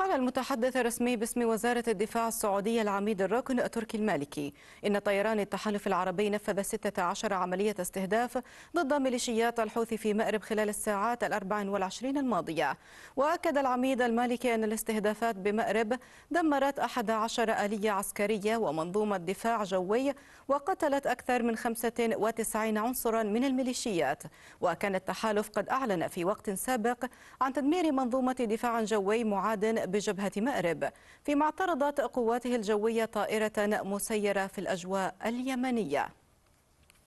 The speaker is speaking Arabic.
قال المتحدث الرسمي باسم وزارة الدفاع السعودية العميد الركن تركي المالكي إن طيران التحالف العربي نفذ 16 عملية استهداف ضد ميليشيات الحوثي في مأرب خلال الساعات الأربع والعشرين الماضية وأكد العميد المالكي أن الاستهدافات بمأرب دمرت 11 آلية عسكرية ومنظومة دفاع جوي وقتلت أكثر من 95 عنصرا من الميليشيات وكان التحالف قد أعلن في وقت سابق عن تدمير منظومة دفاع جوي معاد بجبهة مأرب فيما اعترضت قواته الجوية طائرة مسيرة في الأجواء اليمنية